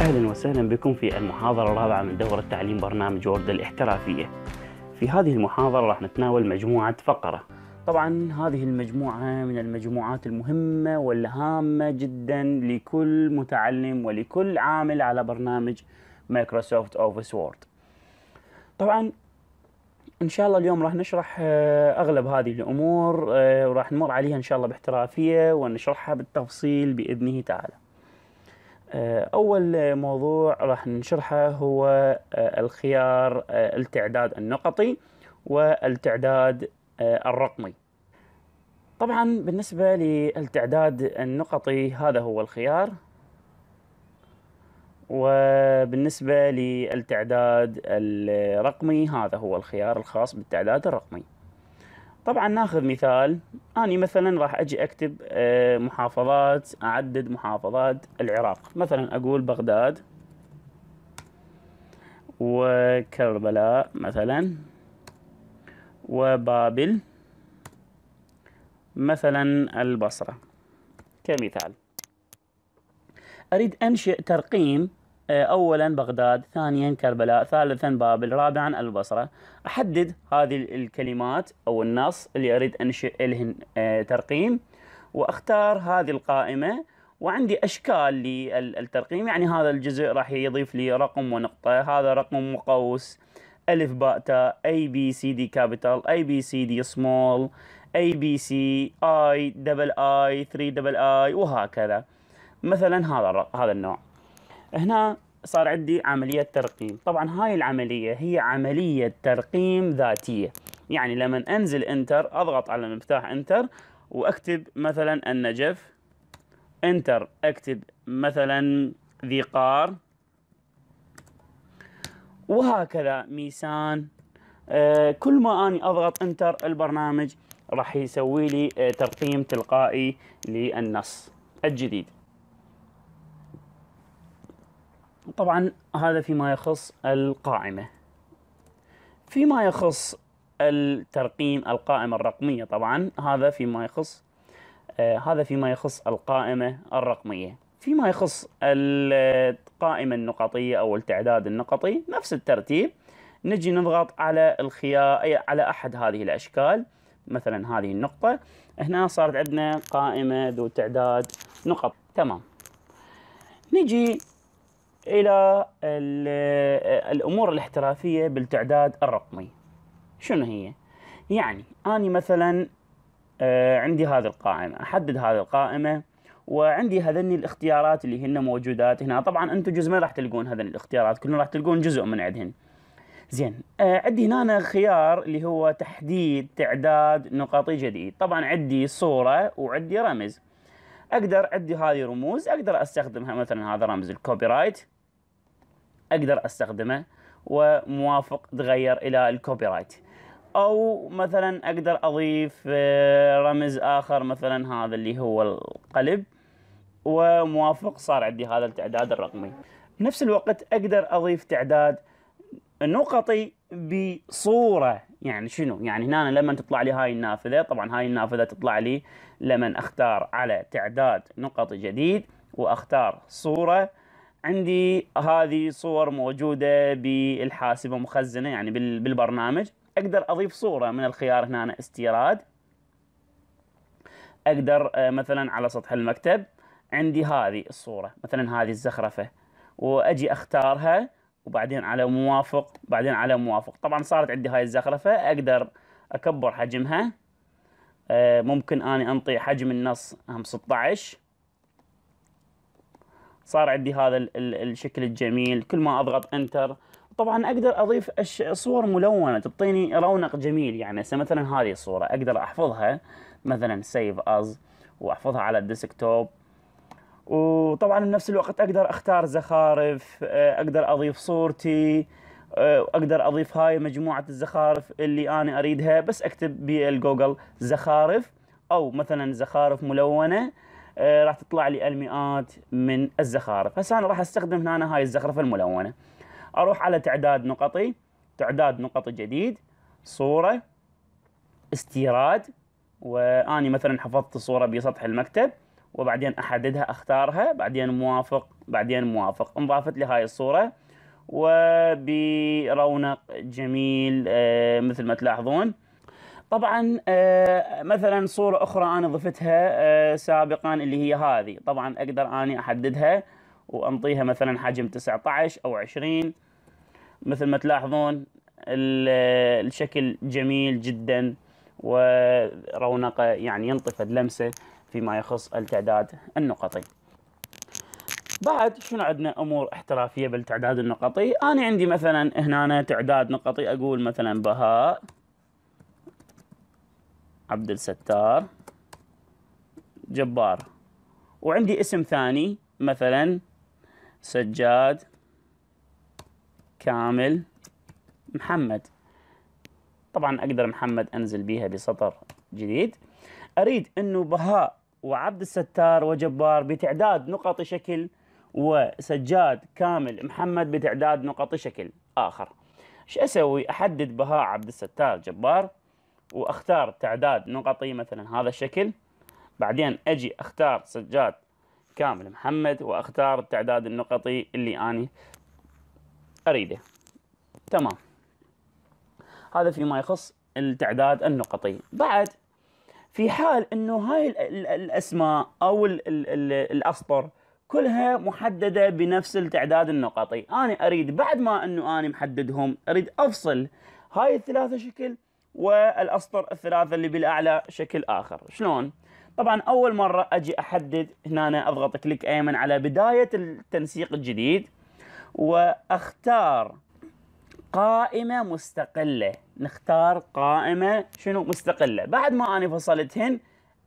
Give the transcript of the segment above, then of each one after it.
أهلا وسهلا بكم في المحاضرة الرابعة من دورة تعليم برنامج وورد الاحترافية في هذه المحاضرة راح نتناول مجموعة فقرة طبعا هذه المجموعة من المجموعات المهمة والهامة جدا لكل متعلم ولكل عامل على برنامج مايكروسوفت اوفيس وورد طبعا ان شاء الله اليوم راح نشرح آه، اغلب هذه الامور آه، وراح نمر عليها ان شاء الله باحترافيه ونشرحها بالتفصيل باذنه تعالى آه، أول موضوع راح نشرحه هو آه، الخيار آه، التعداد النقطي والتعداد الرقمي طبعا بالنسبة للتعداد النقطي هذا هو الخيار وبالنسبة للتعداد الرقمي هذا هو الخيار الخاص بالتعداد الرقمي طبعا ناخذ مثال اني مثلا راح أجي أكتب آه، محافظات أعدد محافظات العراق مثلا أقول بغداد وكربلاء مثلا وبابل مثلا البصرة كمثال أريد أنشئ ترقيم آه، أولا بغداد ثانيا كربلاء ثالثا بابل رابعا البصرة أحدد هذه الكلمات أو النص اللي أريد أنشئ لهن آه، ترقيم وأختار هذه القائمة وعندي أشكال للترقيم يعني هذا الجزء راح يضيف لي رقم ونقطة هذا رقم وقوس ألف باء تاء أي بي سي دي كابيتال أي بي سي دي سمول أي بي سي آي دبل آي ثري دبل آي وهكذا مثلا هذا هذا النوع هنا صار عندي عملية ترقيم طبعا هاي العملية هي عملية ترقيم ذاتية يعني لما أنزل انتر أضغط على مفتاح انتر وأكتب مثلا النجف انتر أكتب مثلا ذي قار وهكذا ميسان آه، كل ما أني أضغط انتر البرنامج راح يسوي لي آه، ترقيم تلقائي للنص الجديد طبعا هذا فيما يخص القائمة فيما يخص الترقيم القائمة الرقمية طبعا هذا فيما يخص آه هذا فيما يخص القائمة الرقمية فيما يخص القائمة النقطية أو التعداد النقطي نفس الترتيب نجي نضغط على الخيار على أحد هذه الأشكال مثلا هذه النقطة هنا صارت عندنا قائمة ذو تعداد نقط تمام نجي الى الامور الاحترافيه بالتعداد الرقمي شنو هي يعني اني مثلا آه، عندي هذه القائمه احدد هذه القائمه وعندي هذني الاختيارات اللي هن موجودات هنا طبعا انتم جزء ما راح تلقون هذني الاختيارات كلهم راح تلقون جزء من عندهن زين آه، عندي هنا أنا خيار اللي هو تحديد تعداد نقاطي جديد طبعا عندي صوره وعندي رمز اقدر عندي هذه رموز اقدر استخدمها مثلا هذا رمز الكوبي رايت اقدر استخدمه وموافق تغير الى الكوبي رايت او مثلا اقدر اضيف آه، رمز اخر مثلا هذا اللي هو القلب وموافق صار عندي هذا التعداد الرقمي بنفس الوقت اقدر اضيف تعداد نقطي بصوره يعني شنو يعني هنا لما تطلع لي هاي النافذه طبعا هاي النافذه تطلع لي لما اختار على تعداد نقطي جديد واختار صوره عندي هذه صور موجودة بالحاسبة مخزنة يعني بالبرنامج أقدر أضيف صورة من الخيار هنا أنا استيراد أقدر آه، مثلا على سطح المكتب عندي هذه الصورة مثلا هذه الزخرفة وأجي أختارها وبعدين على موافق بعدين على موافق طبعا صارت عندي هاي الزخرفة أقدر أكبر حجمها آه، ممكن أني أنطي حجم النص 16 صار عندي هذا الشكل الجميل كل ما اضغط انتر طبعا اقدر اضيف صور ملونه تعطيني رونق جميل يعني هسه مثلا هذه الصوره اقدر احفظها مثلا سيف از واحفظها على الديسكتوب وطبعا بنفس الوقت اقدر اختار زخارف آه، اقدر اضيف صورتي آه، اقدر اضيف هاي مجموعه الزخارف اللي انا اريدها بس اكتب بالجوجل زخارف او مثلا زخارف ملونه آه، راح تطلع لي المئات من الزخارف هسه انا راح استخدم هنا هاي الزخرفه الملونه اروح على تعداد نقطي تعداد نقطي جديد صوره استيراد واني مثلا حفظت الصوره بسطح المكتب وبعدين احددها اختارها بعدين موافق بعدين موافق انضافت لي هاي الصوره وبرونق جميل آه، مثل ما تلاحظون طبعا آه، مثلا صورة أخرى أنا ضفتها آه، سابقا اللي هي هذه طبعا أقدر أني أحددها وأنطيها مثلا حجم 19 أو 20 مثل ما تلاحظون الشكل جميل جدا ورونقه يعني ينطفد لمسه فيما يخص التعداد النقطي بعد شنو عندنا امور احترافيه بالتعداد النقطي انا عندي مثلا هنا تعداد نقطي اقول مثلا بهاء عبد الستار جبار وعندي اسم ثاني مثلا سجاد كامل محمد طبعا اقدر محمد انزل بيها بسطر جديد اريد انه بهاء وعبد الستار وجبار بتعداد نقط شكل وسجاد كامل محمد بتعداد نقط شكل اخر ايش اسوي احدد بهاء عبد الستار جبار واختار تعداد نقطي مثلا هذا الشكل بعدين اجي اختار سجاد كامل محمد واختار التعداد النقطي اللي اني اريده تمام هذا فيما يخص التعداد النقطي بعد في حال انه هاي الاسماء او الـ الـ الـ الاسطر كلها محدده بنفس التعداد النقطي انا اريد بعد ما انه انا محددهم اريد افصل هاي الثلاثه شكل والاسطر الثلاثه اللي بالاعلى شكل اخر شلون طبعا اول مره اجي احدد هنا أنا اضغط كليك ايمن على بدايه التنسيق الجديد واختار قائمه مستقله نختار قائمه شنو مستقله بعد ما انا فصلتهن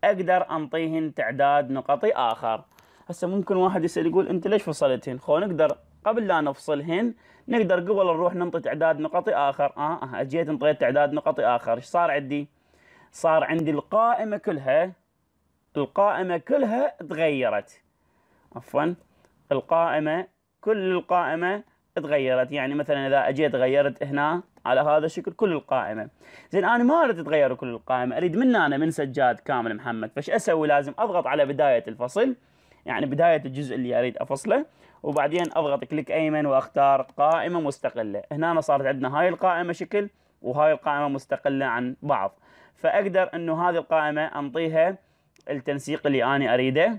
اقدر انطيهن تعداد نقطي اخر هسه ممكن واحد يسال يقول انت ليش فصلتهن خو نقدر قبل لا نفصلهن نقدر قبل نروح ننطي تعداد نقطي اخر اه, آه, آه، جيت انطيت تعداد نقطي اخر ايش صار عندي صار عندي القائمه كلها القائمه كلها تغيرت عفوا القائمه كل القائمه تغيرت يعني مثلا اذا اجيت غيرت هنا على هذا الشكل كل القائمه زين انا ما اريد تغير كل القائمه اريد من انا من سجاد كامل محمد فايش اسوي لازم اضغط على بدايه الفصل يعني بداية الجزء اللي أريد أفصله وبعدين أضغط كليك أيمن وأختار قائمة مستقلة هنا صارت عندنا هاي القائمة شكل وهاي القائمة مستقلة عن بعض فأقدر أنه هذه القائمة أنطيها التنسيق اللي أنا أريده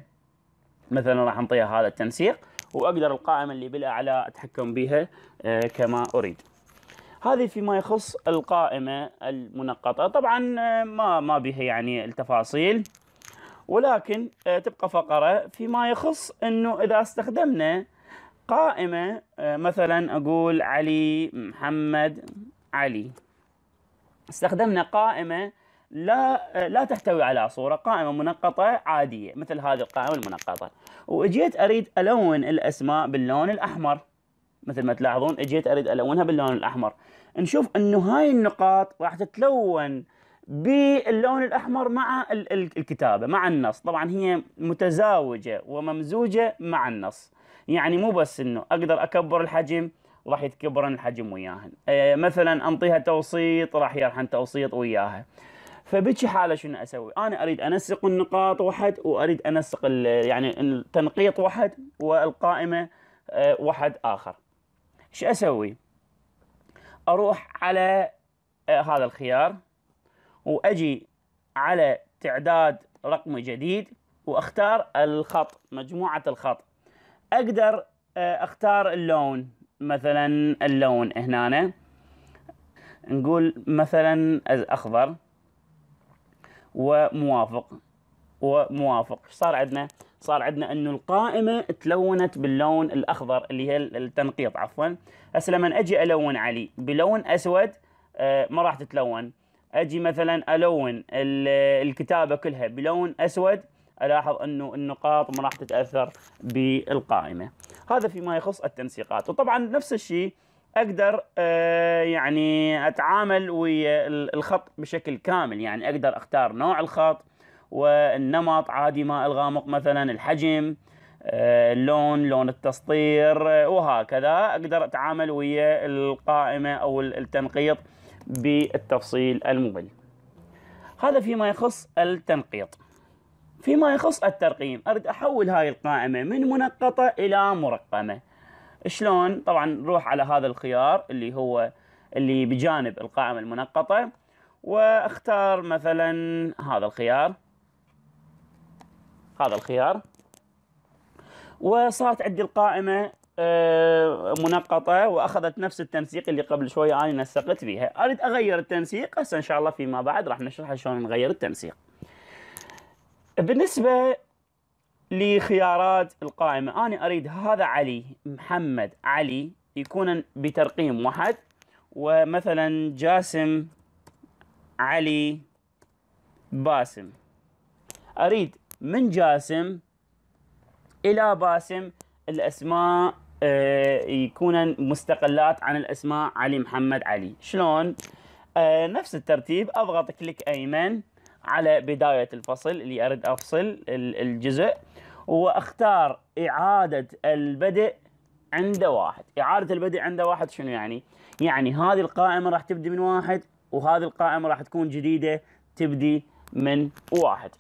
مثلا راح أنطيها هذا التنسيق وأقدر القائمة اللي بالأعلى أتحكم بها آه، كما أريد هذه فيما يخص القائمة المنقطة طبعا آه، ما ما بها يعني التفاصيل ولكن آه، تبقى فقرة فيما يخص أنه إذا استخدمنا قائمة آه، مثلا أقول علي محمد علي استخدمنا قائمة لا آه، لا تحتوي على صورة قائمة منقطة عادية مثل هذه القائمة المنقطة وإجيت أريد ألون الأسماء باللون الأحمر مثل ما تلاحظون اجيت اريد الونها باللون الاحمر نشوف انه هاي النقاط راح تتلون باللون الأحمر مع الكتابة مع النص طبعا هي متزاوجة وممزوجة مع النص يعني مو بس أنه أقدر أكبر الحجم راح يتكبرن الحجم وياهن آه، مثلا انطيها توسيط راح يرحن توسيط وياها فبتشي حاله شنو اسوي؟ انا اريد انسق النقاط واحد واريد انسق يعني التنقيط واحد والقائمه آه، واحد اخر. شو اسوي؟ اروح على آه، هذا الخيار واجي على تعداد رقمي جديد واختار الخط مجموعة الخط اقدر آه، اختار اللون مثلا اللون هنا نقول مثلا اخضر وموافق وموافق ايش صار عندنا صار عندنا انه القائمه تلونت باللون الاخضر اللي هي التنقيط عفوا هسه لما اجي الون علي بلون اسود آه، ما راح تتلون اجي مثلا الون الكتابه كلها بلون اسود الاحظ انه النقاط ما راح تتاثر بالقائمه هذا فيما يخص التنسيقات وطبعا نفس الشيء اقدر آه، يعني اتعامل ويا الخط بشكل كامل يعني اقدر اختار نوع الخط والنمط عادي ما الغامق مثلا الحجم آه، اللون لون التسطير آه، وهكذا اقدر اتعامل ويا القائمه او التنقيط بالتفصيل الممل هذا فيما يخص التنقيط فيما يخص الترقيم أريد أحول هاي القائمة من منقطة إلى مرقمة شلون طبعا نروح على هذا الخيار اللي هو اللي بجانب القائمة المنقطة واختار مثلا هذا الخيار هذا الخيار وصارت عندي القائمة آه، منقطة وأخذت نفس التنسيق اللي قبل شوية أنا نسقت فيها أريد أغير التنسيق هسه إن شاء الله فيما بعد راح نشرح شلون نغير التنسيق بالنسبة لخيارات القائمة أنا أريد هذا علي محمد علي يكون بترقيم واحد ومثلا جاسم علي باسم أريد من جاسم إلى باسم الأسماء آه، يكونن مستقلات عن الاسماء علي محمد علي شلون آه، نفس الترتيب اضغط كليك ايمن على بداية الفصل اللي أرد افصل الجزء واختار اعادة البدء عند واحد اعادة البدء عند واحد شنو يعني يعني هذه القائمة راح تبدي من واحد وهذه القائمة راح تكون جديدة تبدي من واحد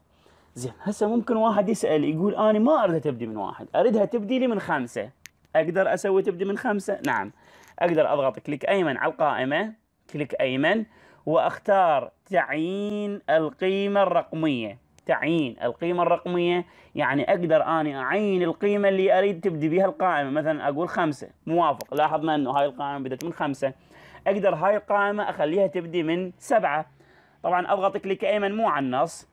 زين هسه ممكن واحد يسأل يقول أنا ما أريدها تبدي من واحد أريدها تبدي لي من خمسة أقدر أسوي تبدي من خمسة نعم أقدر أضغط كليك أيمن على القائمة كليك أيمن وأختار تعيين القيمة الرقمية تعيين القيمة الرقمية يعني أقدر أني أعين القيمة اللي أريد تبدي بها القائمة مثلا أقول خمسة موافق لاحظنا أنه هاي القائمة بدت من خمسة أقدر هاي القائمة أخليها تبدي من سبعة طبعا أضغط كليك أيمن مو على النص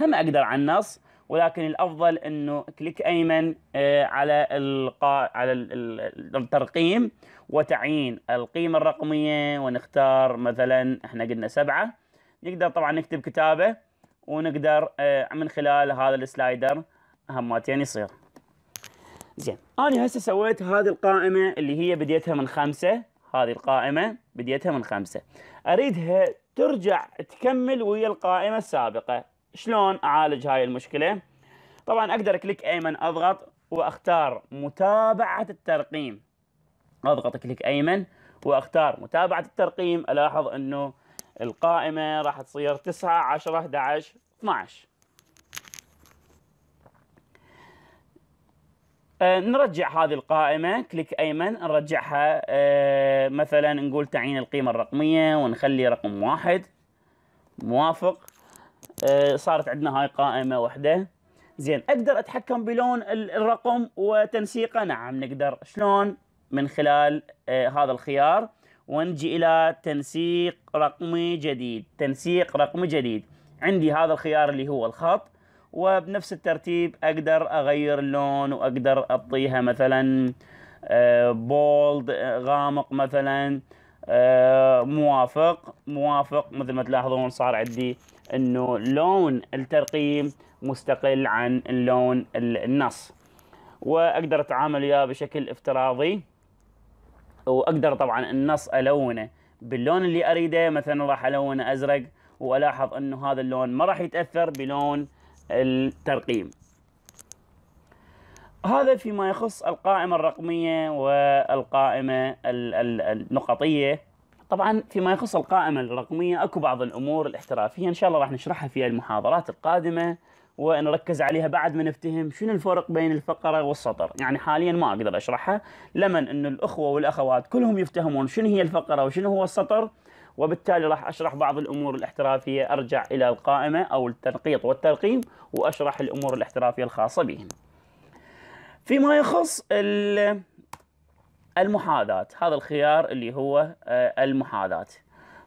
هم أقدر على النص ولكن الافضل انه كليك ايمن آه، على القا... على الترقيم وتعيين القيمه الرقميه ونختار مثلا احنا قلنا سبعه نقدر طبعا نكتب كتابه ونقدر آه، من خلال هذا السلايدر هماتين يعني يصير زين انا هسه سويت هذه القائمه اللي هي بديتها من خمسه هذه القائمه بديتها من خمسه اريدها ترجع تكمل ويا القائمه السابقه شلون اعالج هاي المشكله طبعا اقدر كليك ايمن اضغط واختار متابعه الترقيم اضغط كليك ايمن واختار متابعه الترقيم الاحظ انه القائمه راح تصير 9 10 11 12 أه نرجع هذه القائمة كليك أيمن نرجعها أه مثلا نقول تعيين القيمة الرقمية ونخلي رقم واحد موافق آه، صارت عندنا هاي قائمه واحده زين اقدر اتحكم بلون الرقم وتنسيقه نعم نقدر شلون من خلال آه، هذا الخيار ونجي الى تنسيق رقمي جديد تنسيق رقمي جديد عندي هذا الخيار اللي هو الخط وبنفس الترتيب اقدر اغير اللون واقدر اعطيها مثلا بولد آه، غامق مثلا موافق موافق مثل ما تلاحظون صار عندي انه لون الترقيم مستقل عن لون النص واقدر اتعامل وياه بشكل افتراضي واقدر طبعا النص الونه باللون اللي اريده مثلا راح الونه ازرق والاحظ انه هذا اللون ما راح يتاثر بلون الترقيم هذا فيما يخص القائمة الرقمية والقائمة النقطية طبعا فيما يخص القائمة الرقمية اكو بعض الامور الاحترافية ان شاء الله راح نشرحها في المحاضرات القادمة ونركز عليها بعد ما نفتهم شنو الفرق بين الفقرة والسطر يعني حاليا ما اقدر اشرحها لمن ان الاخوة والاخوات كلهم يفتهمون شنو هي الفقرة وشنو هو السطر وبالتالي راح اشرح بعض الامور الاحترافيه ارجع الى القائمه او التنقيط والترقيم واشرح الامور الاحترافيه الخاصه بهم. فيما يخص المحاذاة هذا الخيار اللي هو آه، المحاذاة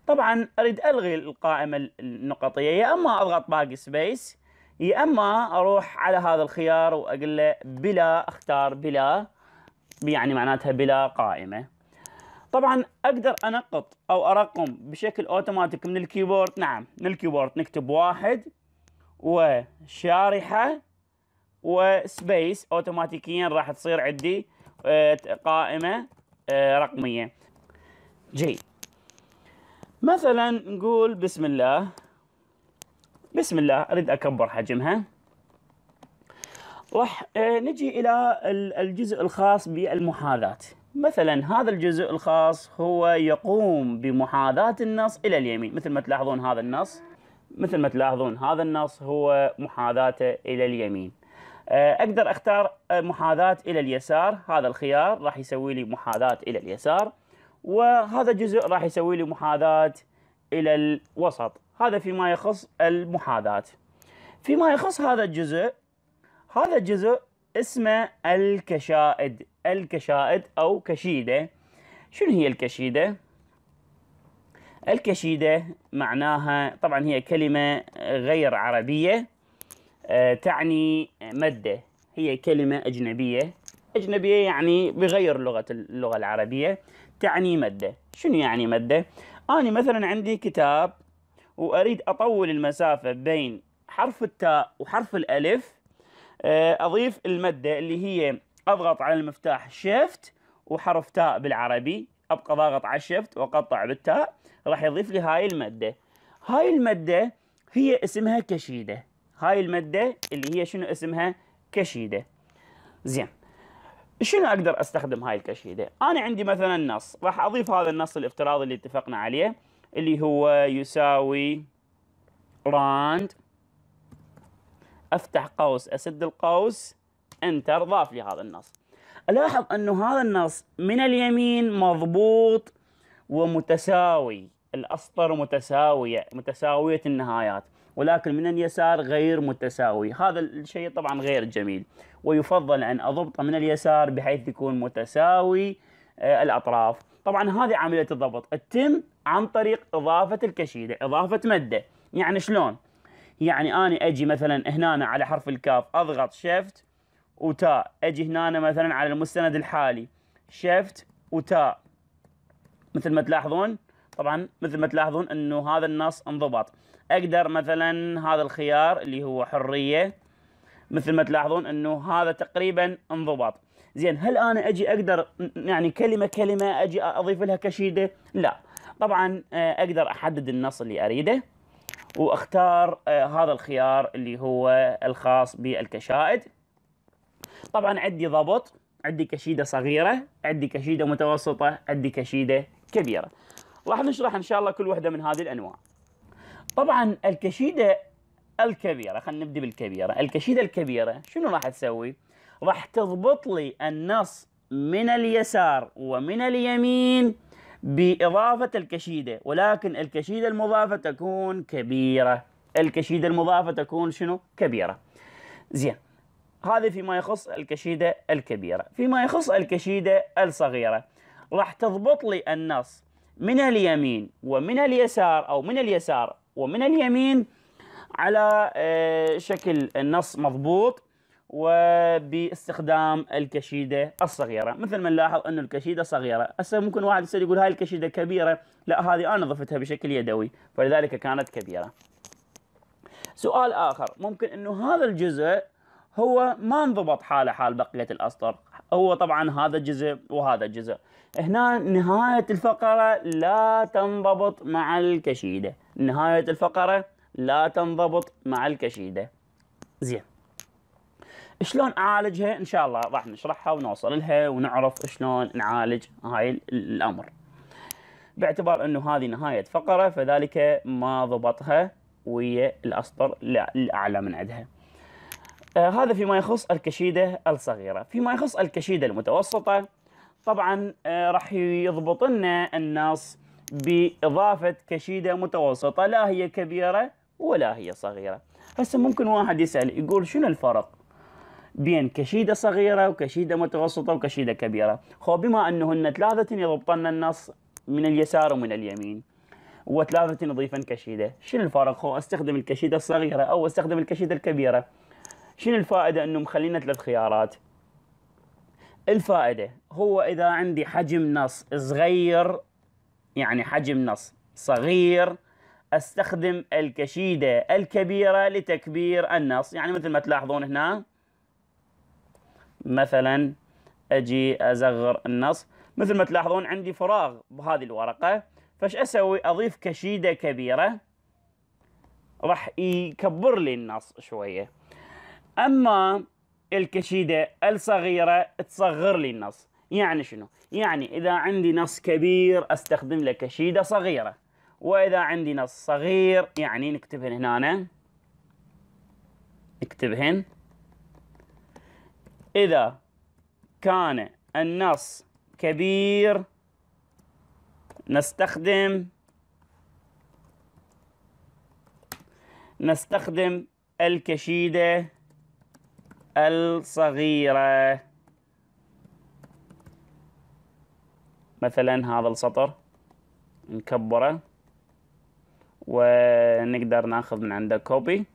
طبعا اريد الغي القائمة النقطية يا اما اضغط باقي سبيس يا اما اروح على هذا الخيار واقول له بلا اختار بلا يعني معناتها بلا قائمة طبعا اقدر انقط او ارقم بشكل اوتوماتيك من الكيبورد نعم من الكيبورد نكتب واحد وشارحة وسبيس اوتوماتيكيا راح تصير عندي آه، قائمة آه، رقمية جيد مثلا نقول بسم الله بسم الله أريد أكبر حجمها راح آه، نجي إلى الجزء الخاص بالمحاذاة مثلا هذا الجزء الخاص هو يقوم بمحاذاة النص إلى اليمين مثل ما تلاحظون هذا النص مثل ما تلاحظون هذا النص هو محاذاته إلى اليمين آه، اقدر اختار آه، محاذاة الى اليسار هذا الخيار راح يسوي لي محاذاة الى اليسار وهذا الجزء راح يسوي لي محاذاة الى الوسط هذا فيما يخص المحاذاة فيما يخص هذا الجزء هذا الجزء اسمه الكشائد الكشائد او كشيده شنو هي الكشيده الكشيده معناها طبعا هي كلمه غير عربيه آه، تعني مادة هي كلمة أجنبية أجنبية يعني بغير لغة اللغة العربية تعني مادة شنو يعني مادة؟ أنا مثلا عندي كتاب وأريد أطول المسافة بين حرف التاء وحرف الألف آه، أضيف المادة اللي هي أضغط على المفتاح شيفت وحرف تاء بالعربي أبقى ضاغط على الشيفت وأقطع بالتاء راح يضيف لي هاي المادة هاي المادة هي اسمها كشيدة هاي المادة اللي هي شنو اسمها كشيدة زين شنو اقدر استخدم هاي الكشيده؟ انا عندي مثلا نص، راح اضيف هذا النص الافتراضي اللي اتفقنا عليه اللي هو يساوي راند افتح قوس اسد القوس انتر ضاف لي هذا النص. الاحظ انه هذا النص من اليمين مضبوط ومتساوي، الاسطر متساويه، متساويه النهايات. ولكن من اليسار غير متساوي هذا الشيء طبعا غير جميل ويفضل أن أضبطه من اليسار بحيث يكون متساوي آه، الأطراف طبعا هذه عملية الضبط تتم عن طريق إضافة الكشيدة إضافة مادة يعني شلون يعني أنا أجي مثلا هنا على حرف الكاف أضغط شيفت وتاء أجي هنا مثلا على المستند الحالي شيفت وتاء مثل ما تلاحظون طبعا مثل ما تلاحظون انه هذا النص انضبط اقدر مثلا هذا الخيار اللي هو حريه مثل ما تلاحظون انه هذا تقريبا انضباط زين هل انا اجي اقدر يعني كلمه كلمه اجي اضيف لها كشيده لا طبعا آه، اقدر احدد النص اللي اريده واختار آه، هذا الخيار اللي هو الخاص بالكشائد طبعا عندي ضبط عندي كشيده صغيره عندي كشيده متوسطه عندي كشيده كبيره راح نشرح ان شاء الله كل وحده من هذه الانواع طبعا الكشيده الكبيره خلينا نبدا بالكبيره الكشيده الكبيره شنو راح تسوي راح تضبط لي النص من اليسار ومن اليمين باضافه الكشيده ولكن الكشيده المضافه تكون كبيره الكشيده المضافه تكون شنو كبيره زين هذا فيما يخص الكشيده الكبيره فيما يخص الكشيده الصغيره راح تضبط لي النص من اليمين ومن اليسار او من اليسار ومن اليمين على آه، شكل النص مضبوط وباستخدام الكشيده الصغيره مثل ما نلاحظ انه الكشيده صغيره هسه ممكن واحد يصير يقول هاي الكشيده كبيره لا هذه انا ضفتها بشكل يدوي فلذلك كانت كبيره سؤال اخر ممكن انه هذا الجزء هو ما انضبط حاله حال بقيه الاسطر هو طبعا هذا الجزء وهذا الجزء هنا نهايه الفقره لا تنضبط مع الكشيده نهاية الفقرة لا تنضبط مع الكشيدة زين شلون اعالجها ان شاء الله راح نشرحها ونوصل لها ونعرف شلون نعالج هاي الامر باعتبار انه هذه نهايه فقره فذلك ما ضبطها ويا الاسطر الاعلى من عندها آه هذا فيما يخص الكشيده الصغيره فيما يخص الكشيده المتوسطه طبعا آه راح يضبط لنا النص باضافه كشيده متوسطه لا هي كبيره ولا هي صغيره هسه ممكن واحد يسال يقول شنو الفرق بين كشيده صغيره وكشيده متوسطه وكشيده كبيره خو بما انهن ثلاثه يضبطن النص من اليسار ومن اليمين وثلاثه يضيفن كشيده شنو الفرق خو استخدم الكشيده الصغيره او استخدم الكشيده الكبيره شنو الفائده انه مخلينا ثلاث خيارات الفائده هو اذا عندي حجم نص صغير يعني حجم نص صغير استخدم الكشيدة الكبيرة لتكبير النص يعني مثل ما تلاحظون هنا مثلا اجي ازغر النص مثل ما تلاحظون عندي فراغ بهذه الورقة فش اسوي اضيف كشيدة كبيرة راح يكبر لي النص شوية اما الكشيدة الصغيرة تصغر لي النص يعني شنو؟ يعني إذا عندي نص كبير أستخدم له كشيدة صغيرة وإذا عندي نص صغير يعني نكتبهن هنا نكتبهن إذا كان النص كبير نستخدم نستخدم الكشيدة الصغيرة مثلا هذا السطر نكبره ونقدر ناخذ من عنده كوبي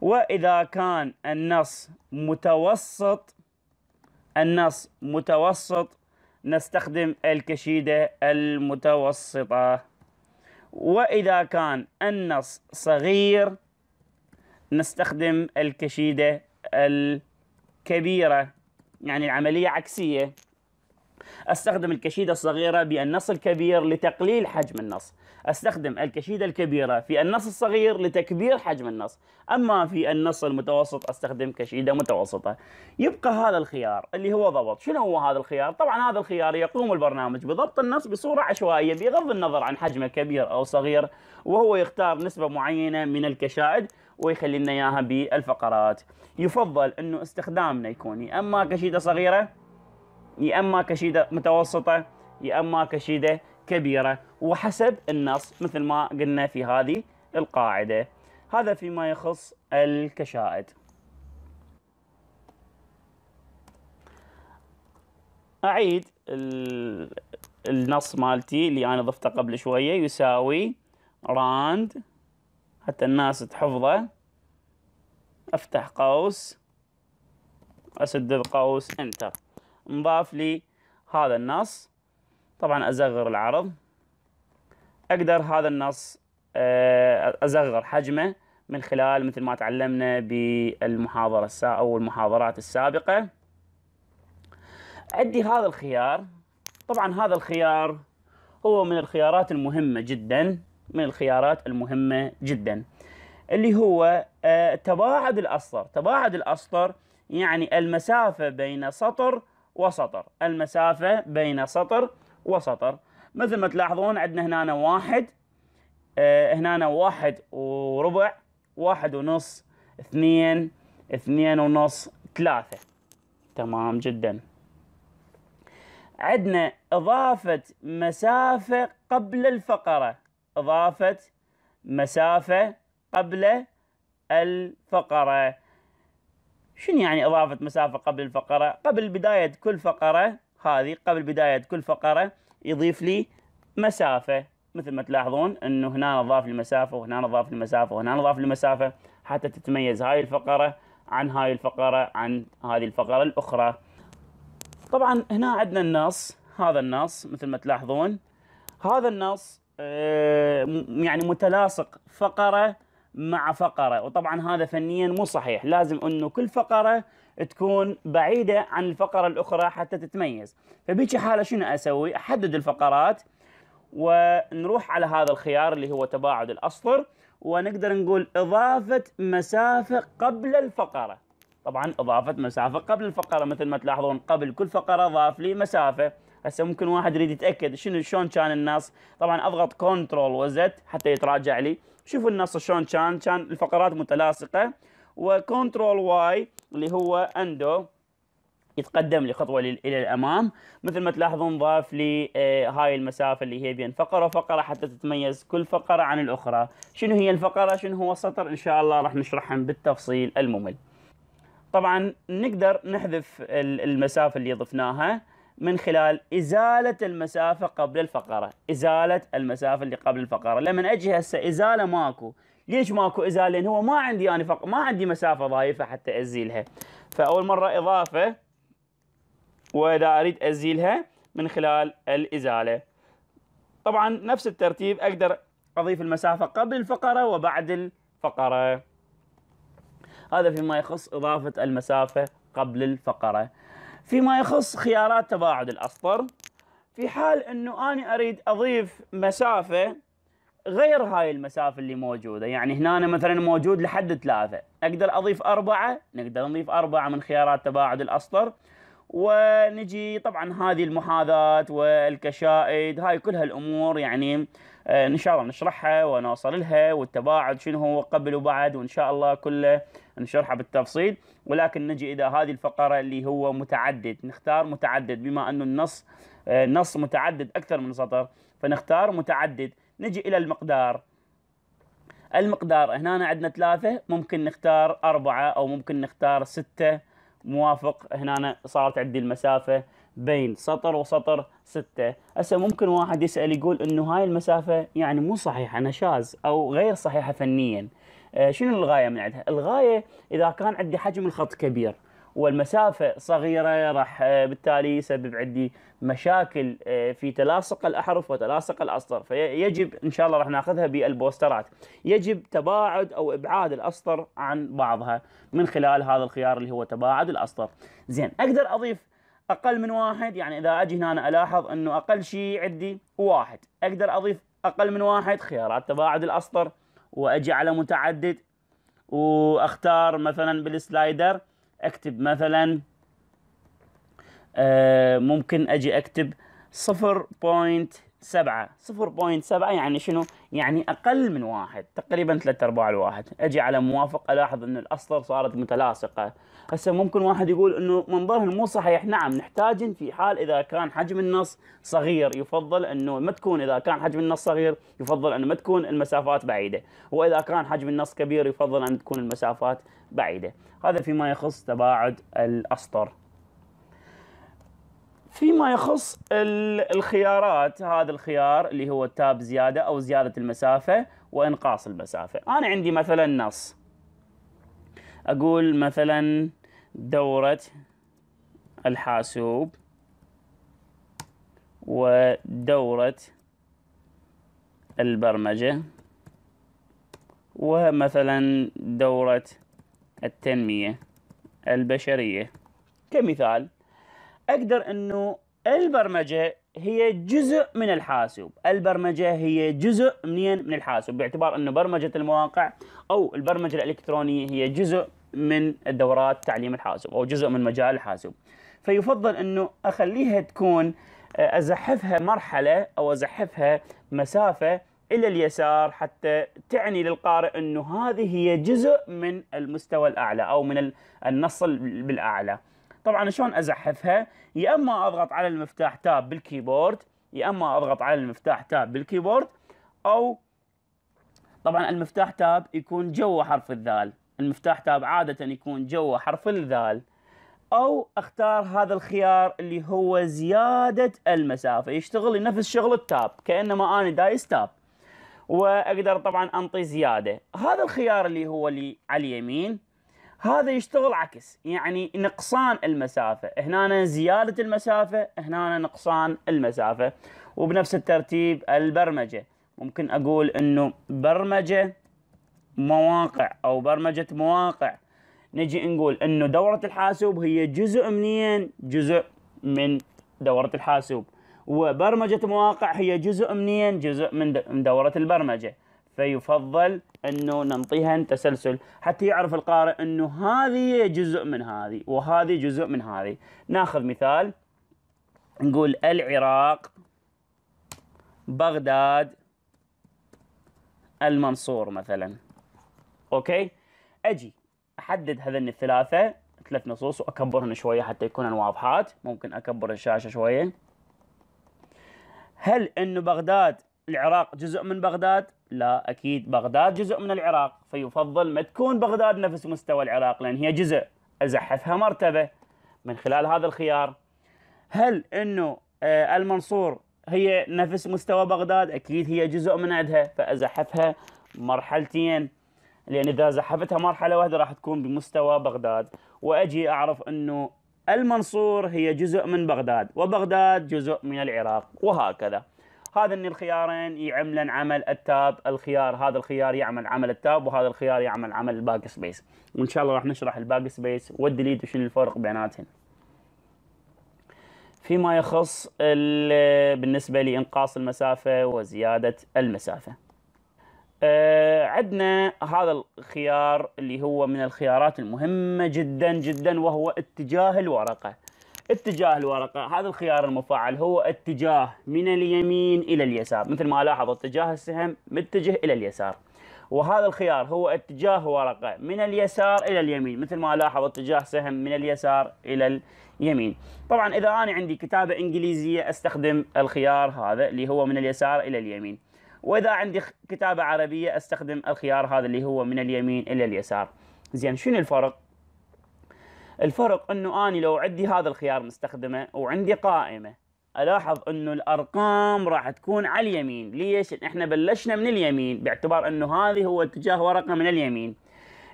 وإذا كان النص متوسط النص متوسط نستخدم الكشيدة المتوسطة وإذا كان النص صغير نستخدم الكشيدة الكبيرة يعني العملية عكسية استخدم الكشيدة الصغيرة بالنص الكبير لتقليل حجم النص أستخدم الكشيدة الكبيرة في النص الصغير لتكبير حجم النص أما في النص المتوسط أستخدم كشيدة متوسطة يبقى هذا الخيار اللي هو ضبط شنو هو هذا الخيار؟ طبعا هذا الخيار يقوم البرنامج بضبط النص بصورة عشوائية بغض النظر عن حجمه كبير أو صغير وهو يختار نسبة معينة من الكشائد ويخلي لنا اياها بالفقرات يفضل انه استخدامنا يكون يا اما كشيده صغيره يا اما كشيده متوسطه يا اما كشيده كبيرة وحسب النص مثل ما قلنا في هذه القاعدة هذا فيما يخص الكشائد أعيد النص مالتي اللي أنا ضفته قبل شوية يساوي راند حتى الناس تحفظه أفتح قوس أسد القوس انتر نضاف لي هذا النص طبعا ازغر العرض أقدر هذا النص آه، ازغر حجمه من خلال مثل ما تعلمنا بالمحاضرة السا أو المحاضرات السابقة عندي هذا الخيار طبعا هذا الخيار هو من الخيارات المهمة جدا من الخيارات المهمة جدا اللي هو آه، تباعد الأسطر تباعد الأسطر يعني المسافة بين سطر وسطر المسافة بين سطر وسطر مثل ما تلاحظون عندنا هنا واحد آه هنا واحد وربع واحد ونص اثنين اثنين ونص ثلاثة تمام جدا عندنا إضافة مسافة قبل الفقرة إضافة مسافة قبل الفقرة شنو يعني إضافة مسافة قبل الفقرة؟ قبل بداية كل فقرة هذه قبل بداية كل فقرة يضيف لي مسافة مثل ما تلاحظون انه هنا نضاف المسافة وهنا نضاف المسافة وهنا نضاف المسافة حتى تتميز هاي الفقرة عن هاي الفقرة عن هذه الفقرة الأخرى طبعا هنا عندنا النص هذا النص مثل ما تلاحظون هذا النص آه، يعني متلاصق فقرة مع فقرة وطبعا هذا فنيا مو صحيح لازم انه كل فقرة تكون بعيدة عن الفقرة الأخرى حتى تتميز فبيجي حالة شنو أسوي أحدد الفقرات ونروح على هذا الخيار اللي هو تباعد الأسطر ونقدر نقول إضافة مسافة قبل الفقرة طبعا إضافة مسافة قبل الفقرة مثل ما تلاحظون قبل كل فقرة ضاف لي مسافة هسه ممكن واحد يريد يتأكد شنو شلون كان النص طبعا أضغط كنترول وزت حتى يتراجع لي شوفوا النص شلون كان كان الفقرات متلاصقة وكنترول واي اللي هو اندو يتقدم لخطوة الى الامام مثل ما تلاحظون ضاف لي آه، هاي المسافه اللي هي بين فقره وفقره حتى تتميز كل فقره عن الاخرى شنو هي الفقره شنو هو السطر ان شاء الله راح نشرحهم بالتفصيل الممل طبعا نقدر نحذف المسافه اللي ضفناها من خلال إزالة المسافة قبل الفقرة إزالة المسافة اللي قبل الفقرة لما أجي هسه إزالة ماكو ليش ماكو ازاله؟ لان هو ما عندي انا يعني فق... ما عندي مسافه ضايفه حتى ازيلها. فاول مره اضافه واذا اريد ازيلها من خلال الازاله. طبعا نفس الترتيب اقدر اضيف المسافه قبل الفقره وبعد الفقره. هذا فيما يخص اضافه المسافه قبل الفقره. فيما يخص خيارات تباعد الاسطر في حال انه انا اريد اضيف مسافه غير هاي المسافه اللي موجوده يعني هنا أنا مثلا موجود لحد ثلاثه اقدر اضيف اربعه نقدر نضيف اربعه من خيارات تباعد الاسطر ونجي طبعا هذه المحاذاة والكشائد هاي كلها الامور يعني آه، ان شاء الله نشرحها ونوصل لها والتباعد شنو هو قبل وبعد وان شاء الله كله نشرحه بالتفصيل ولكن نجي الى هذه الفقره اللي هو متعدد نختار متعدد بما انه النص آه، نص متعدد اكثر من سطر فنختار متعدد نجي إلى المقدار المقدار هنا عندنا ثلاثة ممكن نختار أربعة أو ممكن نختار ستة موافق هنا صارت عندي المسافة بين سطر وسطر ستة هسه ممكن واحد يسأل يقول انه هاي المسافة يعني مو صحيحة نشاز او غير صحيحة فنيا آه شنو الغاية من عندها الغاية اذا كان عندي حجم الخط كبير والمسافة صغيرة راح آه، بالتالي يسبب عندي مشاكل آه، في تلاصق الأحرف وتلاصق الأسطر فيجب إن شاء الله راح ناخذها بالبوسترات يجب تباعد أو إبعاد الأسطر عن بعضها من خلال هذا الخيار اللي هو تباعد الأسطر زين أقدر أضيف أقل من واحد يعني إذا أجي هنا أنا ألاحظ أنه أقل شيء عندي واحد أقدر أضيف أقل من واحد خيارات تباعد الأسطر وأجي على متعدد وأختار مثلا بالسلايدر اكتب مثلا آه، ممكن اجي اكتب سبعة صفر بوينت سبعة يعني شنو؟ يعني أقل من واحد تقريبا ثلاثة أرباع الواحد أجي على موافق ألاحظ أن الأسطر صارت متلاصقة هسه ممكن واحد يقول أنه منظرهم مو صحيح نعم نحتاج في حال إذا كان حجم النص صغير يفضل أنه ما تكون إذا كان حجم النص صغير يفضل أنه ما تكون المسافات بعيدة وإذا كان حجم النص كبير يفضل أن تكون المسافات بعيدة هذا فيما يخص تباعد الأسطر فيما يخص الخيارات هذا الخيار اللي هو تاب زيادة أو زيادة المسافة وإنقاص المسافة أنا عندي مثلا نص أقول مثلا دورة الحاسوب ودورة البرمجة ومثلا دورة التنمية البشرية كمثال اقدر انه البرمجه هي جزء من الحاسوب، البرمجه هي جزء منين؟ من الحاسوب باعتبار انه برمجه المواقع او البرمجه الالكترونيه هي جزء من الدورات تعليم الحاسوب او جزء من مجال الحاسوب. فيفضل انه اخليها تكون آه، ازحفها مرحله او ازحفها مسافه الى اليسار حتى تعني للقارئ انه هذه هي جزء من المستوى الاعلى او من النص بالاعلى. طبعا شلون ازحفها يا اما اضغط على المفتاح تاب بالكيبورد يا اما اضغط على المفتاح تاب بالكيبورد او طبعا المفتاح تاب يكون جوا حرف الذال المفتاح تاب عادة يكون جوا حرف الذال او اختار هذا الخيار اللي هو زيادة المسافة يشتغل نفس شغل التاب كأنما انا دايس تاب واقدر طبعا انطي زيادة هذا الخيار اللي هو اللي على اليمين هذا يشتغل عكس يعني نقصان المسافة هنا زيادة المسافة هنا نقصان المسافة وبنفس الترتيب البرمجة ممكن أقول أنه برمجة مواقع أو برمجة مواقع نجي نقول أنه دورة الحاسوب هي جزء منين جزء من دورة الحاسوب وبرمجة مواقع هي جزء منين جزء من دورة البرمجة فيفضل انه ننطيهن تسلسل حتى يعرف القارئ انه هذه جزء من هذه وهذه جزء من هذه ناخذ مثال نقول العراق بغداد المنصور مثلا اوكي اجي احدد هذين الثلاثه ثلاث نصوص واكبرهن شويه حتى يكونن واضحات ممكن اكبر الشاشه شويه هل انه بغداد العراق جزء من بغداد؟ لا أكيد بغداد جزء من العراق فيفضل ما تكون بغداد نفس مستوى العراق لأن هي جزء أزحفها مرتبة من خلال هذا الخيار هل أنه آه، المنصور هي نفس مستوى بغداد؟ أكيد هي جزء من عندها فأزحفها مرحلتين لأن إذا زحفتها مرحلة واحدة راح تكون بمستوى بغداد وأجي أعرف أنه المنصور هي جزء من بغداد وبغداد جزء من العراق وهكذا هذا ان الخيارين يعملن عمل التاب الخيار هذا الخيار يعمل عمل التاب وهذا الخيار يعمل عمل الباك سبيس وان شاء الله راح نشرح الباك سبيس والديليت وشنو الفرق بيناتهم فيما يخص بالنسبه لانقاص المسافه وزياده المسافه أه عندنا هذا الخيار اللي هو من الخيارات المهمه جدا جدا وهو اتجاه الورقه اتجاه الورقة هذا الخيار المفعل هو اتجاه من اليمين إلى اليسار مثل ما لاحظ اتجاه السهم متجه إلى اليسار وهذا الخيار هو اتجاه ورقة من اليسار إلى اليمين مثل ما لاحظ اتجاه سهم من اليسار إلى اليمين طبعا إذا أنا عندي كتابة إنجليزية أستخدم الخيار هذا اللي هو من اليسار إلى اليمين وإذا عندي كتابة عربية أستخدم الخيار هذا اللي هو من اليمين إلى اليسار زين شنو الفرق الفرق انه اني لو عندي هذا الخيار مستخدمه وعندي قائمه الاحظ انه الارقام راح تكون على اليمين ليش احنا بلشنا من اليمين باعتبار انه هذه هو اتجاه ورقه من اليمين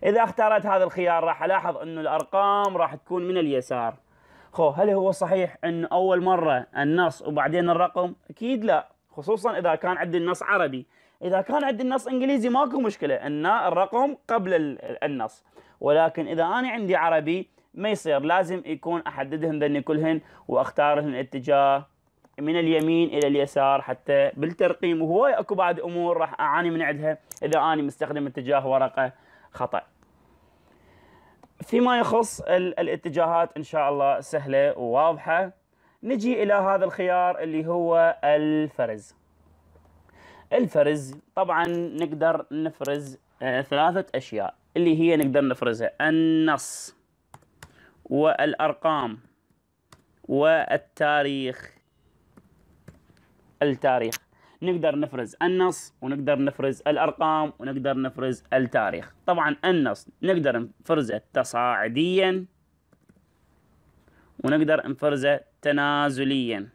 اذا اختارت هذا الخيار راح الاحظ انه الارقام راح تكون من اليسار خو هل هو صحيح انه اول مره النص وبعدين الرقم اكيد لا خصوصا اذا كان عندي النص عربي اذا كان عندي النص انجليزي ماكو مشكله ان الرقم قبل النص ولكن اذا انا عندي عربي ما يصير لازم يكون احددهن ذني كلهن واختارهن اتجاه من اليمين الى اليسار حتى بالترقيم وهواي اكو بعد امور راح اعاني من عندها اذا اني مستخدم اتجاه ورقه خطا فيما يخص الاتجاهات ان شاء الله سهله وواضحه نجي الى هذا الخيار اللي هو الفرز الفرز طبعا نقدر نفرز آه، ثلاثه اشياء اللي هي نقدر نفرزها النص والأرقام والتاريخ التاريخ نقدر نفرز النص ونقدر نفرز الأرقام ونقدر نفرز التاريخ طبعا النص نقدر نفرزه تصاعديا ونقدر نفرزه تنازليا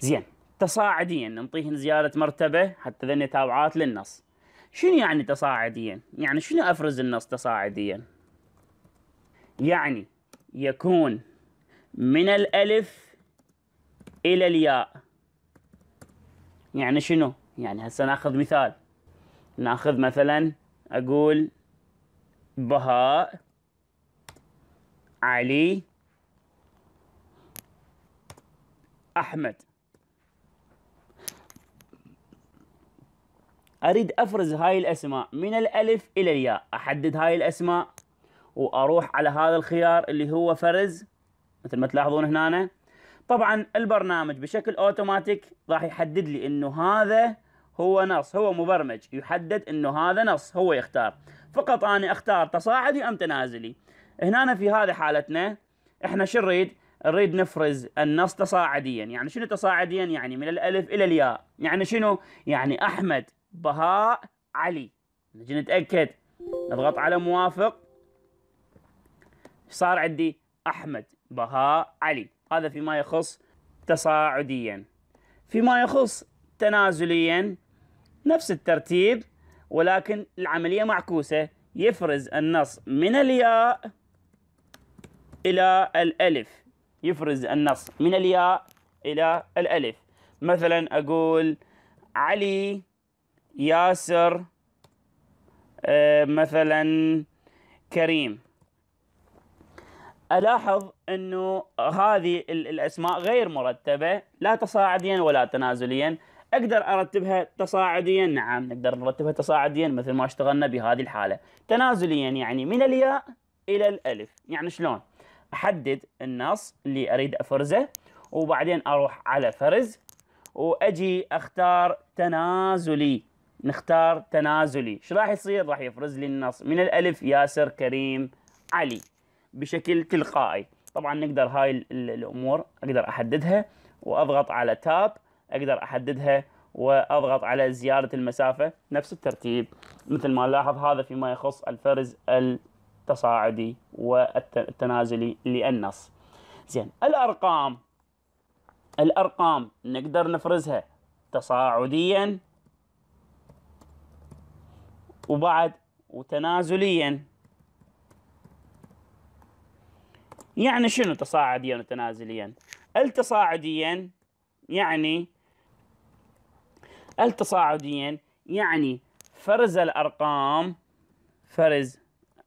زين تصاعديا نعطيه زيادة مرتبة حتى ذني تابعات للنص شنو يعني تصاعديا؟ يعني شنو أفرز النص تصاعديا؟ يعني يكون من الألف إلى الياء يعني شنو؟ يعني هسه ناخذ مثال ناخذ مثلا أقول بهاء علي أحمد أريد أفرز هاي الأسماء من الألف إلى الياء أحدد هاي الأسماء واروح على هذا الخيار اللي هو فرز مثل ما تلاحظون هنا طبعا البرنامج بشكل اوتوماتيك راح يحدد لي انه هذا هو نص هو مبرمج يحدد انه هذا نص هو يختار فقط انا اختار تصاعدي ام تنازلي هنا في هذه حالتنا احنا شو نريد نريد نفرز النص تصاعديا يعني شنو تصاعديا يعني من الالف الى الياء يعني شنو يعني احمد بهاء علي نجي نتاكد نضغط على موافق صار عندي أحمد بهاء علي هذا فيما يخص تصاعديا فيما يخص تنازليا نفس الترتيب ولكن العملية معكوسة يفرز النص من الياء إلى الألف يفرز النص من الياء إلى الألف مثلا أقول علي ياسر آه، مثلا كريم الاحظ انه هذه الاسماء غير مرتبه لا تصاعديا ولا تنازليا اقدر ارتبها تصاعديا نعم نقدر نرتبها تصاعديا مثل ما اشتغلنا بهذه الحاله تنازليا يعني من الياء الى الالف يعني شلون احدد النص اللي اريد افرزه وبعدين اروح على فرز واجي اختار تنازلي نختار تنازلي شو راح يصير راح يفرز لي النص من الالف ياسر كريم علي بشكل تلقائي طبعا نقدر هاي الامور اقدر احددها واضغط على تاب اقدر احددها واضغط على زياره المسافه نفس الترتيب مثل ما نلاحظ هذا فيما يخص الفرز التصاعدي والتنازلي للنص زين الارقام الارقام نقدر نفرزها تصاعديا وبعد وتنازليا يعني شنو تصاعديا وتنازليا؟ التصاعديا يعني التصاعديا يعني فرز الأرقام فرز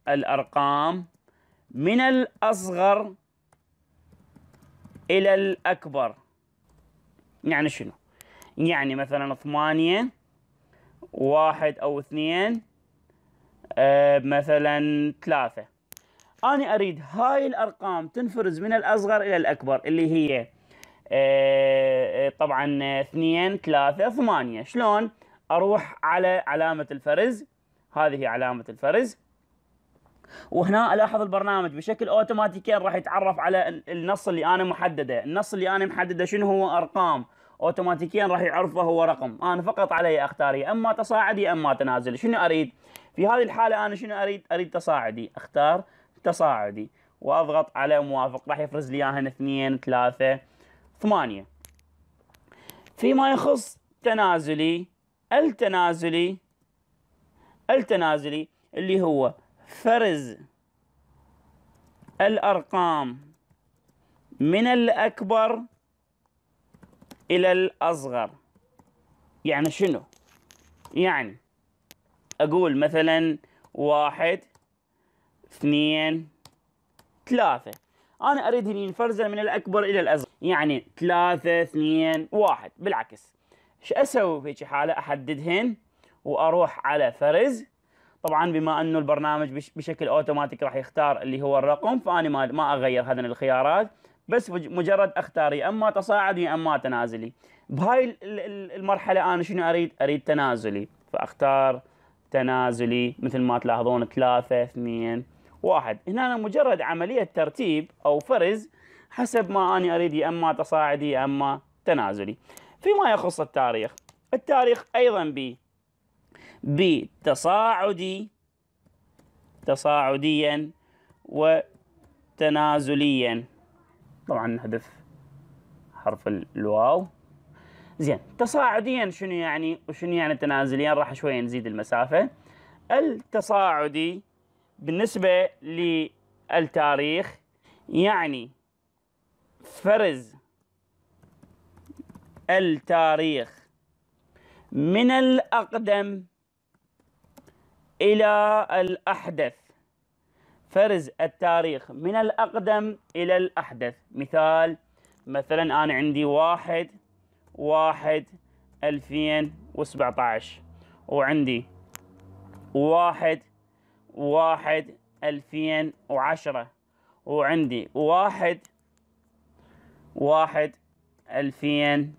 الأرقام من الأصغر إلى الأكبر يعني شنو؟ يعني مثلا ثمانية واحد أو اثنين أه مثلا ثلاثة أنا أريد هاي الأرقام تنفرز من الأصغر إلى الأكبر اللي هي آه، آه، طبعا 2 3 8 شلون أروح على علامة الفرز هذه علامة الفرز وهنا الاحظ البرنامج بشكل اوتوماتيكيا راح يتعرف على النص اللي انا محدده، النص اللي انا محدده شنو هو ارقام، اوتوماتيكيا راح يعرفه هو رقم، انا فقط علي اختار يا اما تصاعدي يا اما تنازلي، شنو اريد؟ في هذه الحاله انا شنو اريد؟ اريد تصاعدي، اختار تصاعدي واضغط على موافق راح يفرز لي اياهن اثنين ثلاثة ثمانية فيما يخص تنازلي التنازلي التنازلي اللي هو فرز الأرقام من الأكبر إلى الأصغر يعني شنو؟ يعني أقول مثلا واحد اثنين ثلاثة أنا أريد هني الفرزة من الأكبر إلى الأصغر يعني ثلاثة اثنين واحد بالعكس شو أسوي هيجي حالة أحددهن وأروح على فرز طبعا بما أنه البرنامج بشكل أوتوماتيك راح يختار اللي هو الرقم فأنا ما ما أغير هذين الخيارات بس مجرد اختار يا اما تصاعدي يا اما تنازلي بهاي المرحله انا شنو اريد اريد تنازلي فاختار تنازلي مثل ما تلاحظون ثلاثة اثنين واحد هنا مجرد عملية ترتيب أو فرز حسب ما أنا أريد يا أما تصاعدي يا أما تنازلي فيما يخص التاريخ التاريخ أيضا ب بتصاعدي تصاعديا وتنازليا طبعا نحذف حرف الواو زين تصاعديا شنو يعني وشنو يعني تنازليا راح شويه نزيد المسافه التصاعدي بالنسبة للتاريخ يعني فرز التاريخ من الأقدم إلى الأحدث فرز التاريخ من الأقدم إلى الأحدث مثال مثلا أنا عندي واحد واحد ألفين وسبعة وعندي واحد واحد ألفين وعشرة وعندي واحد واحد ألفين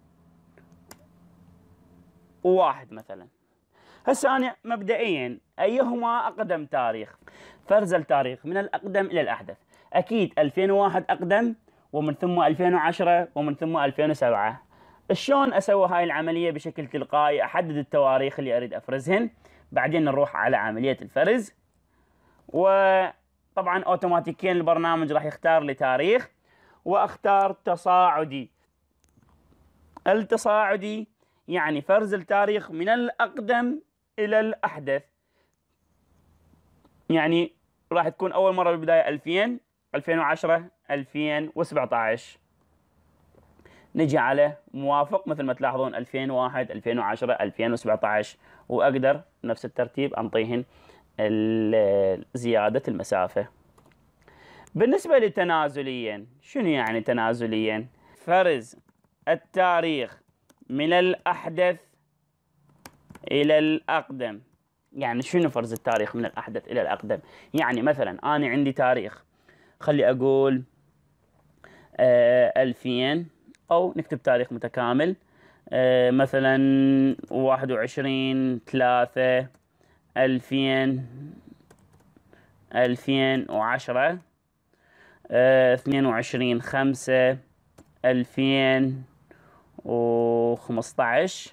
وواحد مثلا هسه أنا مبدئيا أيهما أقدم تاريخ فرز التاريخ من الأقدم إلى الأحدث أكيد 2001 أقدم ومن ثم 2010 ومن ثم 2007 شلون اسوي هاي العمليه بشكل تلقائي احدد التواريخ اللي اريد افرزهن بعدين نروح على عمليه الفرز وطبعا اوتوماتيكيا البرنامج راح يختار لي تاريخ واختار تصاعدي التصاعدي يعني فرز التاريخ من الاقدم الى الاحدث يعني راح تكون اول مره بالبدايه 2000 2010 2017 نجي على موافق مثل ما تلاحظون 2001 2010 2017 واقدر نفس الترتيب انطيهن زيادة المسافة بالنسبة لتنازليا شنو يعني تنازليا فرز التاريخ من الأحدث إلى الأقدم يعني شنو فرز التاريخ من الأحدث إلى الأقدم يعني مثلا أنا عندي تاريخ خلي أقول آه، ألفين أو نكتب تاريخ متكامل آه، مثلا واحد وعشرين ثلاثة ألفين ألفين وعشرة آه، اثنين وعشرين خمسة ألفين وخمسطعش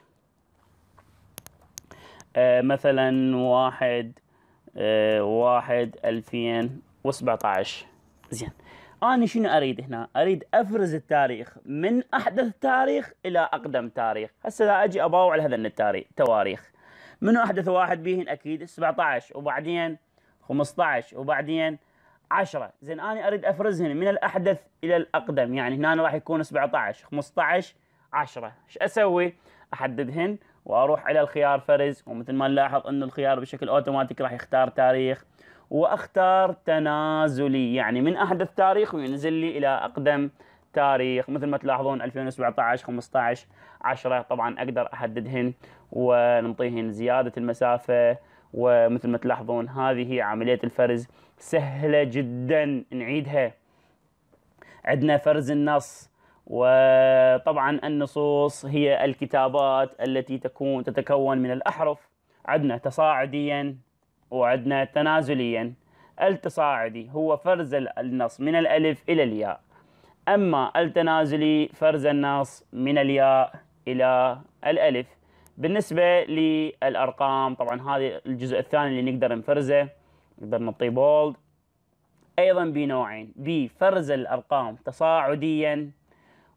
آه، مثلا واحد آه، واحد ألفين وسبعطعش زين أنا شنو أريد هنا؟ أريد أفرز التاريخ من أحدث تاريخ إلى أقدم تاريخ هسه إذا أجي أباوع على هذا التاريخ تواريخ منو احدث واحد بيهن اكيد 17 وبعدين 15 وبعدين 10 زين انا اريد افرزهن من الاحدث الى الاقدم يعني هنا راح يكون 17 15 10 ايش اسوي احددهن واروح الى الخيار فرز ومثل ما نلاحظ ان الخيار بشكل اوتوماتيك راح يختار تاريخ واختار تنازلي يعني من احدث تاريخ وينزل لي الى اقدم التاريخ مثل ما تلاحظون 2017 15 10 طبعا اقدر احددهن ونعطيهن زياده المسافه ومثل ما تلاحظون هذه هي عمليه الفرز سهله جدا نعيدها عندنا فرز النص وطبعا النصوص هي الكتابات التي تكون تتكون من الأحرف عندنا تصاعديا وعندنا تنازليا التصاعدي هو فرز النص من الألف إلى الياء أما التنازلي فرز النص من الياء إلى الألف بالنسبة للأرقام طبعا هذا الجزء الثاني اللي نقدر نفرزه نقدر نعطيه بولد أيضا بنوعين بفرز الأرقام تصاعديا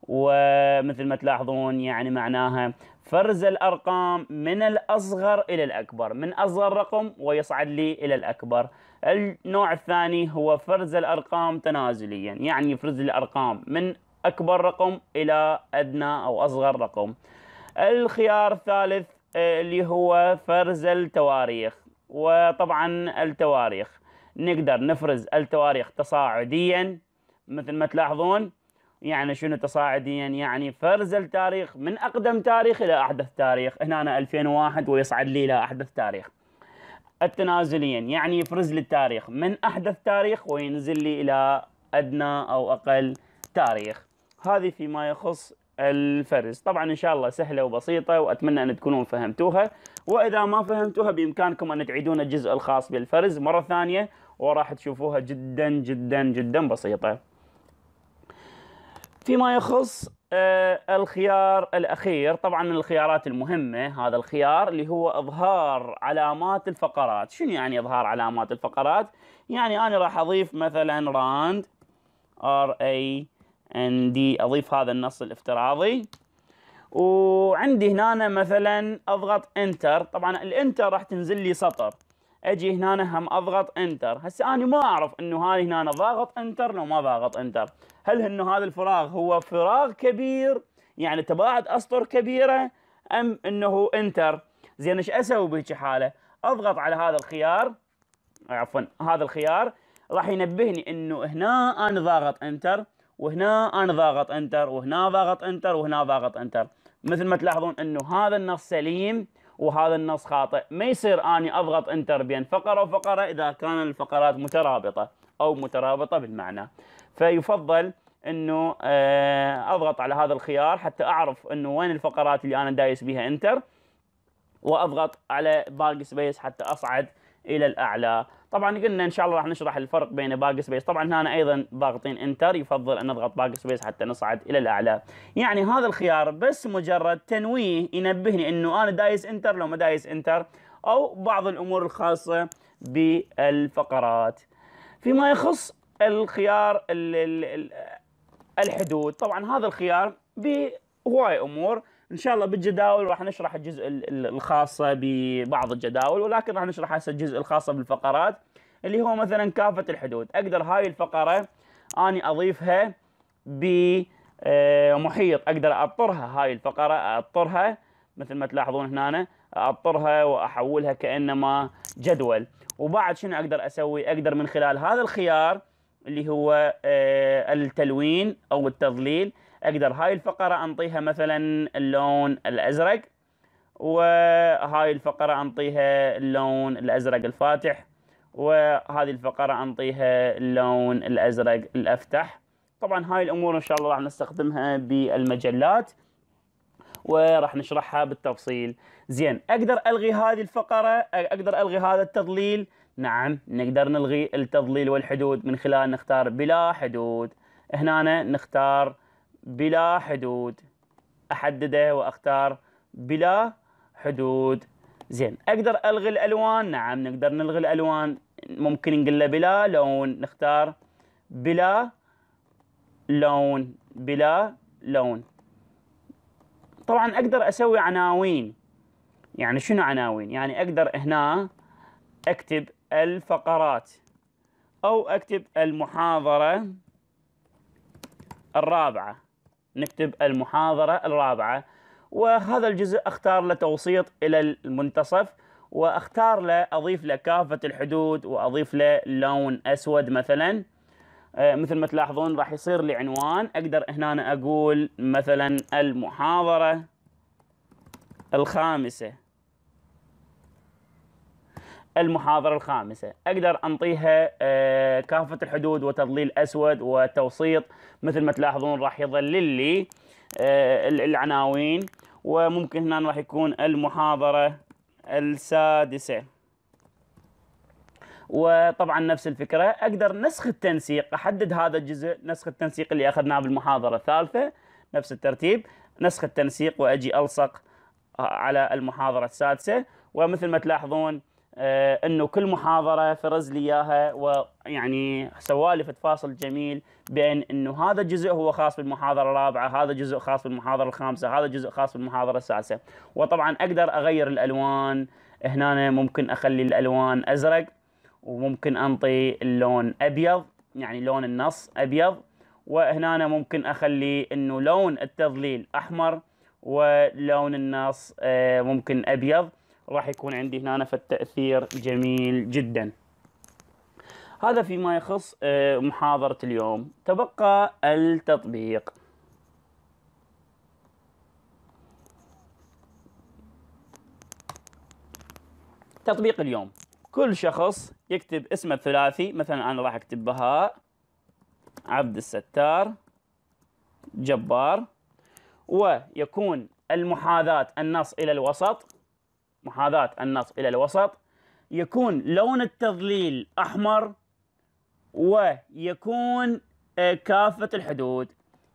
ومثل ما تلاحظون يعني معناها فرز الأرقام من الأصغر إلى الأكبر من أصغر رقم ويصعد لي إلى الأكبر النوع الثاني هو فرز الأرقام تنازليا يعني يفرز الأرقام من أكبر رقم إلى أدنى أو أصغر رقم الخيار الثالث آه، اللي هو فرز التواريخ وطبعا التواريخ نقدر نفرز التواريخ تصاعديا مثل ما تلاحظون يعني شنو تصاعديا يعني فرز التاريخ من اقدم تاريخ الى احدث تاريخ هنا أنا 2001 ويصعد لي الى احدث تاريخ التنازليا يعني يفرز لي التاريخ من أحدث تاريخ وينزل لي إلى أدنى أو أقل تاريخ هذه فيما يخص الفرز طبعا إن شاء الله سهلة وبسيطة وأتمنى أن تكونون فهمتوها وإذا ما فهمتوها بإمكانكم أن تعيدون الجزء الخاص بالفرز مرة ثانية وراح تشوفوها جدا جدا جدا بسيطة فيما يخص آه، الخيار الاخير طبعا من الخيارات المهمه هذا الخيار اللي هو اظهار علامات الفقرات شنو يعني اظهار علامات الفقرات يعني انا راح اضيف مثلا راند ار اي ان دي اضيف هذا النص الافتراضي وعندي هنا مثلا اضغط انتر طبعا الانتر راح تنزل لي سطر اجي هنا هم اضغط انتر هسه انا ما اعرف انه هاي هنا ضاغط انتر لو ما ضاغط انتر هل انه هذا الفراغ هو فراغ كبير يعني تباعد اسطر كبيره ام انه انتر زين ايش اسوي بهيك حاله اضغط على هذا الخيار عفوا هذا الخيار راح ينبهني انه هنا انا ضاغط انتر وهنا انا ضاغط انتر وهنا ضاغط انتر وهنا ضاغط انتر مثل ما تلاحظون انه هذا النص سليم وهذا النص خاطئ ما يصير اني اضغط انتر بين فقره وفقره اذا كان الفقرات مترابطه او مترابطه بالمعنى فيفضل انه آه، اضغط على هذا الخيار حتى اعرف انه وين الفقرات اللي انا دايس بها انتر واضغط على باقي سبيس حتى اصعد الى الاعلى طبعا قلنا ان شاء الله راح نشرح الفرق بين باك سبيس طبعا هنا ايضا ضاغطين انتر يفضل ان نضغط باك سبيس حتى نصعد الى الاعلى يعني هذا الخيار بس مجرد تنويه ينبهني انه انا دايس انتر لو ما دايس انتر او بعض الامور الخاصه بالفقرات فيما يخص الخيار الحدود طبعا هذا الخيار بهواي امور ان شاء الله بالجداول راح نشرح الجزء الخاصه ببعض الجداول ولكن راح نشرح هسه الجزء الخاصه بالفقرات اللي هو مثلا كافه الحدود اقدر هاي الفقره اني اضيفها بمحيط آه، اقدر اطرها هاي الفقره اطرها مثل ما تلاحظون هنا اطرها واحولها كانما جدول وبعد شنو اقدر اسوي اقدر من خلال هذا الخيار اللي هو آه، التلوين او التظليل اقدر هاي الفقرة انطيها مثلا اللون الازرق وهاي الفقرة انطيها اللون الازرق الفاتح وهذه الفقرة انطيها اللون الازرق الافتح طبعا هاي الامور ان شاء الله راح نستخدمها بالمجلات وراح نشرحها بالتفصيل زين اقدر الغي هذه الفقره اقدر الغي هذا التضليل نعم نقدر نلغي التضليل والحدود من خلال نختار بلا حدود هنا نختار بلا حدود احدده واختار بلا حدود زين اقدر الغي الالوان نعم نقدر نلغي الالوان ممكن نقول له بلا لون نختار بلا لون بلا لون طبعا اقدر اسوي عناوين يعني شنو عناوين يعني اقدر هنا اكتب الفقرات او اكتب المحاضره الرابعه نكتب المحاضرة الرابعة وهذا الجزء اختار له توسيط الى المنتصف واختار له اضيف له كافة الحدود واضيف له لون اسود مثلا آه، مثل ما تلاحظون راح يصير لي عنوان اقدر هنا اقول مثلا المحاضرة الخامسة المحاضرة الخامسة أقدر أنطيها آه، كافة الحدود وتضليل أسود وتوسيط مثل ما تلاحظون راح يظلل لي آه، العناوين وممكن هنا راح يكون المحاضرة السادسة وطبعا نفس الفكرة أقدر نسخ التنسيق أحدد هذا الجزء نسخ التنسيق اللي أخذناه بالمحاضرة الثالثة نفس الترتيب نسخ التنسيق وأجي ألصق آه، على المحاضرة السادسة ومثل ما تلاحظون آه، انه كل محاضره فرز لي اياها ويعني سوالف فاصل جميل بين انه هذا الجزء هو خاص بالمحاضره الرابعه، هذا جزء خاص بالمحاضره الخامسه، هذا جزء خاص بالمحاضره السادسه، وطبعا اقدر اغير الالوان هنا ممكن اخلي الالوان ازرق وممكن انطي اللون ابيض يعني لون النص ابيض وهنا ممكن اخلي انه لون التظليل احمر ولون النص آه، ممكن ابيض راح يكون عندي هنا فالتأثير جميل جدا هذا فيما يخص آه، محاضرة اليوم تبقى التطبيق تطبيق اليوم كل شخص يكتب اسمه الثلاثي مثلا أنا راح أكتب بهاء عبد الستار جبار ويكون المحاذاة النص إلى الوسط محاذاة النص إلى الوسط يكون لون التظليل أحمر ويكون آه، كافة الحدود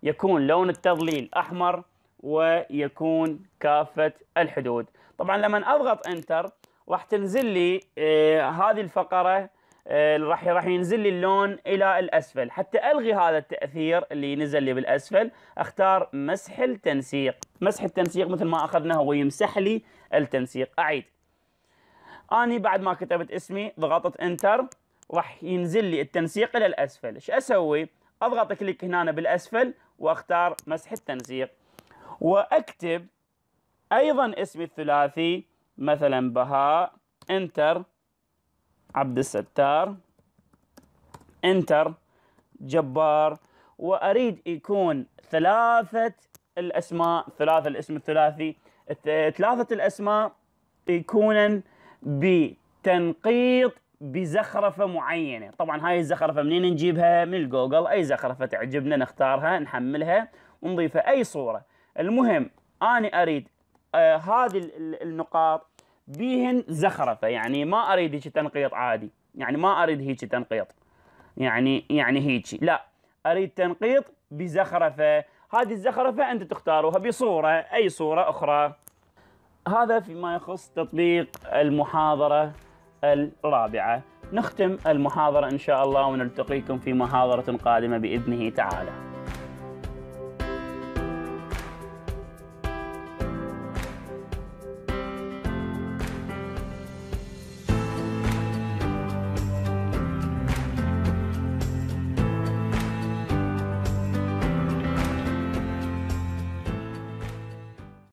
يكون لون التظليل أحمر ويكون كافة الحدود طبعا لما أضغط انتر راح تنزل لي آه، هذه الفقرة آه، راح راح ينزل لي اللون الى الاسفل حتى الغي هذا التاثير اللي نزل لي بالاسفل اختار مسح التنسيق مسح التنسيق مثل ما اخذنا هو يمسح لي التنسيق اعيد اني بعد ما كتبت اسمي ضغطت انتر راح ينزل لي التنسيق الى الاسفل ايش اسوي اضغط كليك هنا بالاسفل واختار مسح التنسيق واكتب ايضا اسمي الثلاثي مثلا بهاء انتر عبد الستار انتر جبار واريد يكون ثلاثة الاسماء ثلاثة الاسم الثلاثي ثلاثة الاسماء يكونن بتنقيط بزخرفه معينه، طبعا هاي الزخرفه منين نجيبها؟ من الجوجل، اي زخرفه تعجبنا نختارها نحملها ونضيفها اي صوره، المهم انا اريد آه هذه النقاط بيهن زخرفه يعني ما اريد هيك تنقيط عادي يعني ما اريد هيك تنقيط يعني يعني هيك لا اريد تنقيط بزخرفه هذه الزخرفه انت تختاروها بصوره اي صوره اخرى هذا فيما يخص تطبيق المحاضره الرابعه نختم المحاضره ان شاء الله ونلتقيكم في محاضره قادمه باذنه تعالى